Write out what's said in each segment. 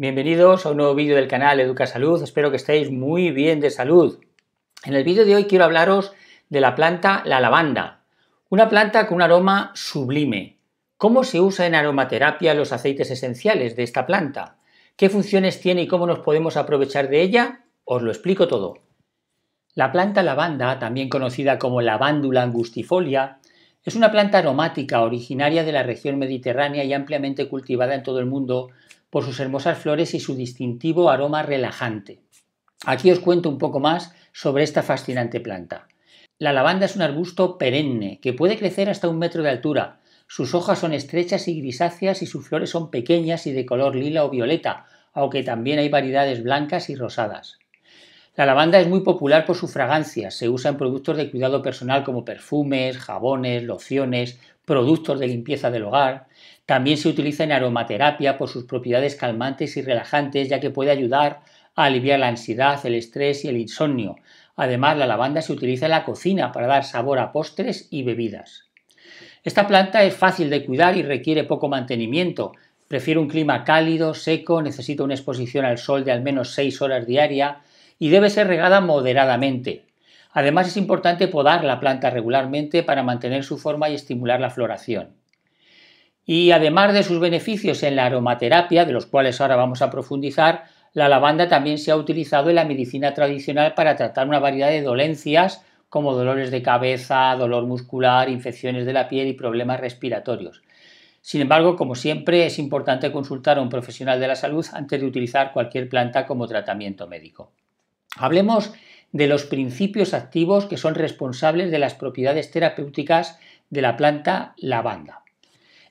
Bienvenidos a un nuevo vídeo del canal Educa Salud. Espero que estéis muy bien de salud. En el vídeo de hoy quiero hablaros de la planta la lavanda, una planta con un aroma sublime. ¿Cómo se usa en aromaterapia los aceites esenciales de esta planta? ¿Qué funciones tiene y cómo nos podemos aprovechar de ella? Os lo explico todo. La planta lavanda, también conocida como lavándula angustifolia, es una planta aromática originaria de la región mediterránea y ampliamente cultivada en todo el mundo por sus hermosas flores y su distintivo aroma relajante. Aquí os cuento un poco más sobre esta fascinante planta. La lavanda es un arbusto perenne que puede crecer hasta un metro de altura. Sus hojas son estrechas y grisáceas y sus flores son pequeñas y de color lila o violeta, aunque también hay variedades blancas y rosadas. La lavanda es muy popular por su fragancia, se usa en productos de cuidado personal como perfumes, jabones, lociones, productos de limpieza del hogar. También se utiliza en aromaterapia por sus propiedades calmantes y relajantes, ya que puede ayudar a aliviar la ansiedad, el estrés y el insomnio. Además, la lavanda se utiliza en la cocina para dar sabor a postres y bebidas. Esta planta es fácil de cuidar y requiere poco mantenimiento. Prefiere un clima cálido, seco, necesita una exposición al sol de al menos 6 horas diaria y debe ser regada moderadamente. Además es importante podar la planta regularmente para mantener su forma y estimular la floración. Y además de sus beneficios en la aromaterapia, de los cuales ahora vamos a profundizar, la lavanda también se ha utilizado en la medicina tradicional para tratar una variedad de dolencias como dolores de cabeza, dolor muscular, infecciones de la piel y problemas respiratorios. Sin embargo, como siempre, es importante consultar a un profesional de la salud antes de utilizar cualquier planta como tratamiento médico. Hablemos de los principios activos que son responsables de las propiedades terapéuticas de la planta lavanda.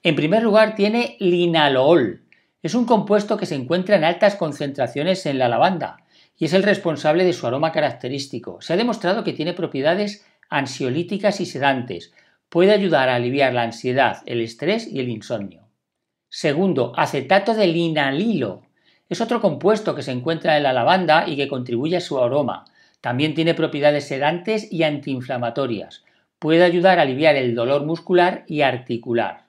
En primer lugar tiene linalool. Es un compuesto que se encuentra en altas concentraciones en la lavanda y es el responsable de su aroma característico. Se ha demostrado que tiene propiedades ansiolíticas y sedantes. Puede ayudar a aliviar la ansiedad, el estrés y el insomnio. Segundo, acetato de linalilo. Es otro compuesto que se encuentra en la lavanda y que contribuye a su aroma. También tiene propiedades sedantes y antiinflamatorias. Puede ayudar a aliviar el dolor muscular y articular.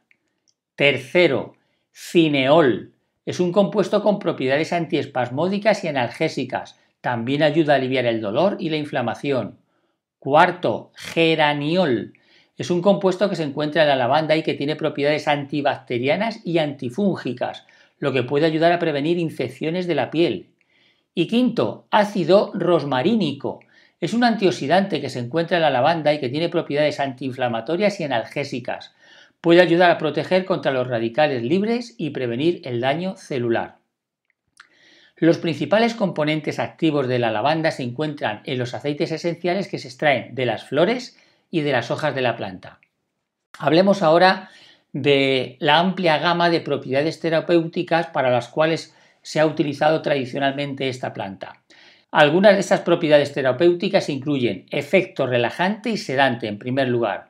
Tercero, cineol. Es un compuesto con propiedades antiespasmódicas y analgésicas. También ayuda a aliviar el dolor y la inflamación. Cuarto, geraniol. Es un compuesto que se encuentra en la lavanda y que tiene propiedades antibacterianas y antifúngicas, lo que puede ayudar a prevenir infecciones de la piel y quinto, ácido rosmarínico. Es un antioxidante que se encuentra en la lavanda y que tiene propiedades antiinflamatorias y analgésicas. Puede ayudar a proteger contra los radicales libres y prevenir el daño celular. Los principales componentes activos de la lavanda se encuentran en los aceites esenciales que se extraen de las flores y de las hojas de la planta. Hablemos ahora de la amplia gama de propiedades terapéuticas para las cuales se ha utilizado tradicionalmente esta planta. Algunas de estas propiedades terapéuticas incluyen efecto relajante y sedante en primer lugar.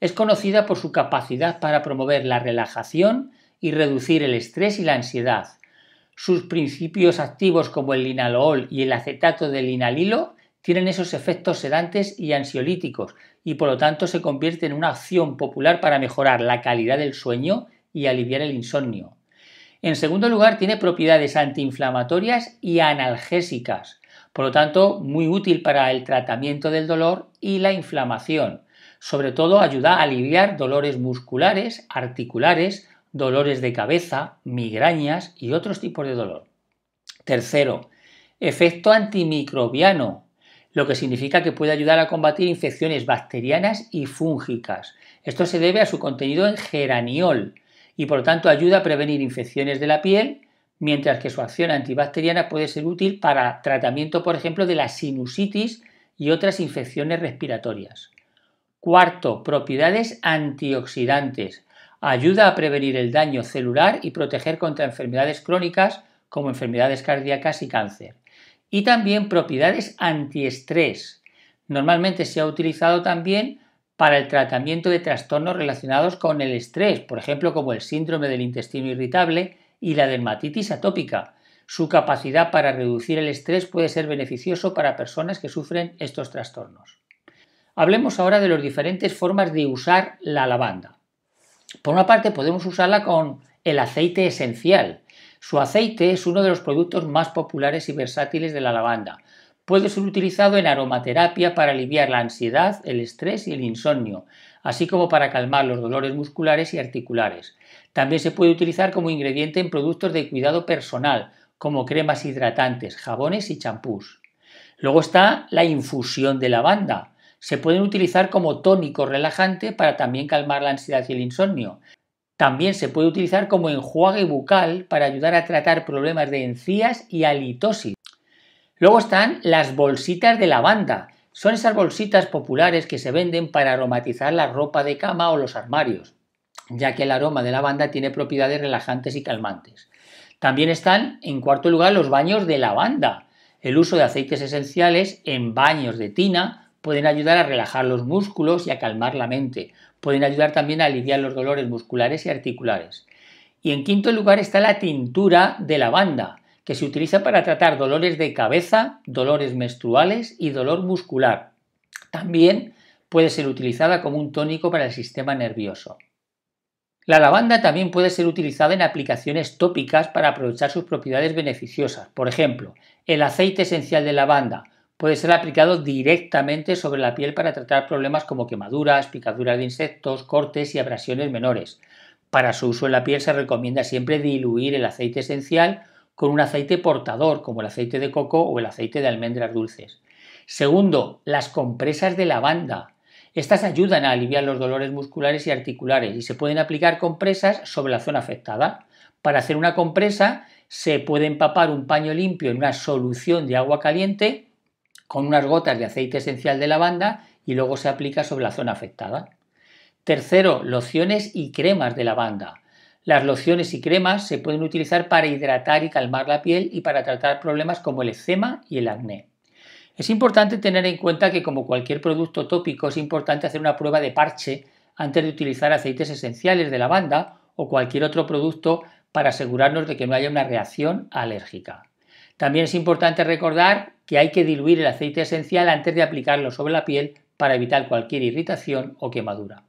Es conocida por su capacidad para promover la relajación y reducir el estrés y la ansiedad. Sus principios activos como el linalool y el acetato de linalilo tienen esos efectos sedantes y ansiolíticos y por lo tanto se convierte en una acción popular para mejorar la calidad del sueño y aliviar el insomnio. En segundo lugar, tiene propiedades antiinflamatorias y analgésicas, por lo tanto, muy útil para el tratamiento del dolor y la inflamación. Sobre todo, ayuda a aliviar dolores musculares, articulares, dolores de cabeza, migrañas y otros tipos de dolor. Tercero, efecto antimicrobiano, lo que significa que puede ayudar a combatir infecciones bacterianas y fúngicas. Esto se debe a su contenido en geraniol, y por lo tanto ayuda a prevenir infecciones de la piel, mientras que su acción antibacteriana puede ser útil para tratamiento, por ejemplo, de la sinusitis y otras infecciones respiratorias. Cuarto, propiedades antioxidantes. Ayuda a prevenir el daño celular y proteger contra enfermedades crónicas como enfermedades cardíacas y cáncer. Y también propiedades antiestrés. Normalmente se ha utilizado también para el tratamiento de trastornos relacionados con el estrés, por ejemplo como el síndrome del intestino irritable y la dermatitis atópica. Su capacidad para reducir el estrés puede ser beneficioso para personas que sufren estos trastornos. Hablemos ahora de las diferentes formas de usar la lavanda. Por una parte podemos usarla con el aceite esencial. Su aceite es uno de los productos más populares y versátiles de la lavanda puede ser utilizado en aromaterapia para aliviar la ansiedad, el estrés y el insomnio, así como para calmar los dolores musculares y articulares. También se puede utilizar como ingrediente en productos de cuidado personal, como cremas hidratantes, jabones y champús. Luego está la infusión de lavanda. Se pueden utilizar como tónico relajante para también calmar la ansiedad y el insomnio. También se puede utilizar como enjuague bucal para ayudar a tratar problemas de encías y halitosis. Luego están las bolsitas de lavanda. Son esas bolsitas populares que se venden para aromatizar la ropa de cama o los armarios, ya que el aroma de lavanda tiene propiedades relajantes y calmantes. También están, en cuarto lugar, los baños de lavanda. El uso de aceites esenciales en baños de tina pueden ayudar a relajar los músculos y a calmar la mente. Pueden ayudar también a aliviar los dolores musculares y articulares. Y en quinto lugar está la tintura de lavanda que se utiliza para tratar dolores de cabeza, dolores menstruales y dolor muscular. También puede ser utilizada como un tónico para el sistema nervioso. La lavanda también puede ser utilizada en aplicaciones tópicas para aprovechar sus propiedades beneficiosas. Por ejemplo, el aceite esencial de lavanda puede ser aplicado directamente sobre la piel para tratar problemas como quemaduras, picaduras de insectos, cortes y abrasiones menores. Para su uso en la piel se recomienda siempre diluir el aceite esencial con un aceite portador, como el aceite de coco o el aceite de almendras dulces. Segundo, las compresas de lavanda. Estas ayudan a aliviar los dolores musculares y articulares y se pueden aplicar compresas sobre la zona afectada. Para hacer una compresa se puede empapar un paño limpio en una solución de agua caliente con unas gotas de aceite esencial de lavanda y luego se aplica sobre la zona afectada. Tercero, lociones y cremas de lavanda. Las lociones y cremas se pueden utilizar para hidratar y calmar la piel y para tratar problemas como el eczema y el acné. Es importante tener en cuenta que como cualquier producto tópico es importante hacer una prueba de parche antes de utilizar aceites esenciales de lavanda o cualquier otro producto para asegurarnos de que no haya una reacción alérgica. También es importante recordar que hay que diluir el aceite esencial antes de aplicarlo sobre la piel para evitar cualquier irritación o quemadura.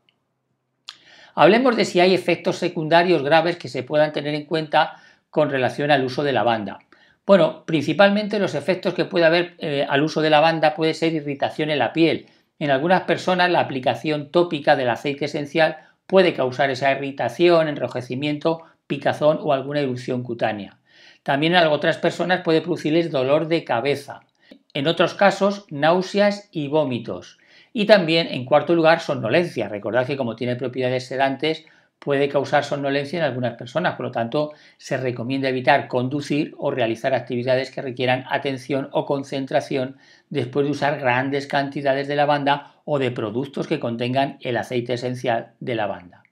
Hablemos de si hay efectos secundarios graves que se puedan tener en cuenta con relación al uso de la banda. Bueno, principalmente los efectos que puede haber eh, al uso de la banda puede ser irritación en la piel. En algunas personas la aplicación tópica del aceite esencial puede causar esa irritación, enrojecimiento, picazón o alguna erupción cutánea. También en otras personas puede producirles dolor de cabeza. En otros casos, náuseas y vómitos. Y también, en cuarto lugar, somnolencia. Recordad que como tiene propiedades sedantes, puede causar somnolencia en algunas personas, por lo tanto, se recomienda evitar conducir o realizar actividades que requieran atención o concentración después de usar grandes cantidades de lavanda o de productos que contengan el aceite esencial de lavanda.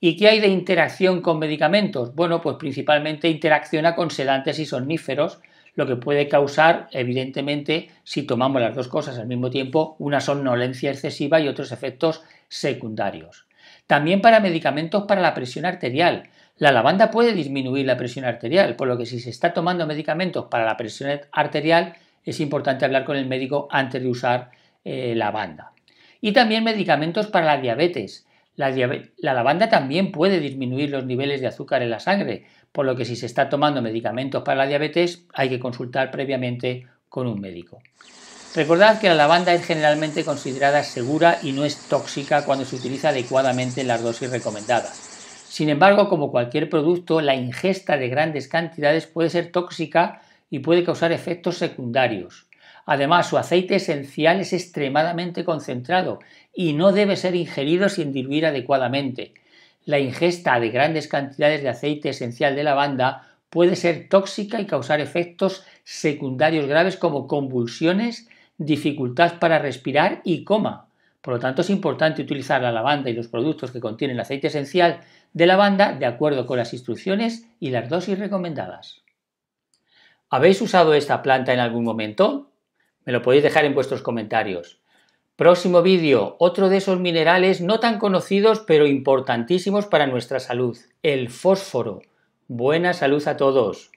¿Y qué hay de interacción con medicamentos? Bueno, pues principalmente interacciona con sedantes y somníferos, lo que puede causar, evidentemente, si tomamos las dos cosas al mismo tiempo, una somnolencia excesiva y otros efectos secundarios. También para medicamentos para la presión arterial. La lavanda puede disminuir la presión arterial, por lo que si se está tomando medicamentos para la presión arterial, es importante hablar con el médico antes de usar eh, lavanda. Y también medicamentos para la diabetes. La, lavanda también puede disminuir los niveles de azúcar en la sangre, por lo que si se está tomando medicamentos para la diabetes hay que consultar previamente con un médico. Recordad que la lavanda es generalmente considerada segura y no es tóxica cuando se utiliza adecuadamente las dosis recomendadas. Sin embargo, como cualquier producto, la ingesta de grandes cantidades puede ser tóxica y puede causar efectos secundarios. Además, su aceite esencial es extremadamente concentrado y no debe ser ingerido sin diluir adecuadamente. La ingesta de grandes cantidades de aceite esencial de lavanda puede ser tóxica y causar efectos secundarios graves como convulsiones, dificultad para respirar y coma. Por lo tanto, es importante utilizar la lavanda y los productos que contienen aceite esencial de lavanda de acuerdo con las instrucciones y las dosis recomendadas. ¿Habéis usado esta planta en algún momento? Me lo podéis dejar en vuestros comentarios. Próximo vídeo, otro de esos minerales no tan conocidos pero importantísimos para nuestra salud, el fósforo. Buena salud a todos.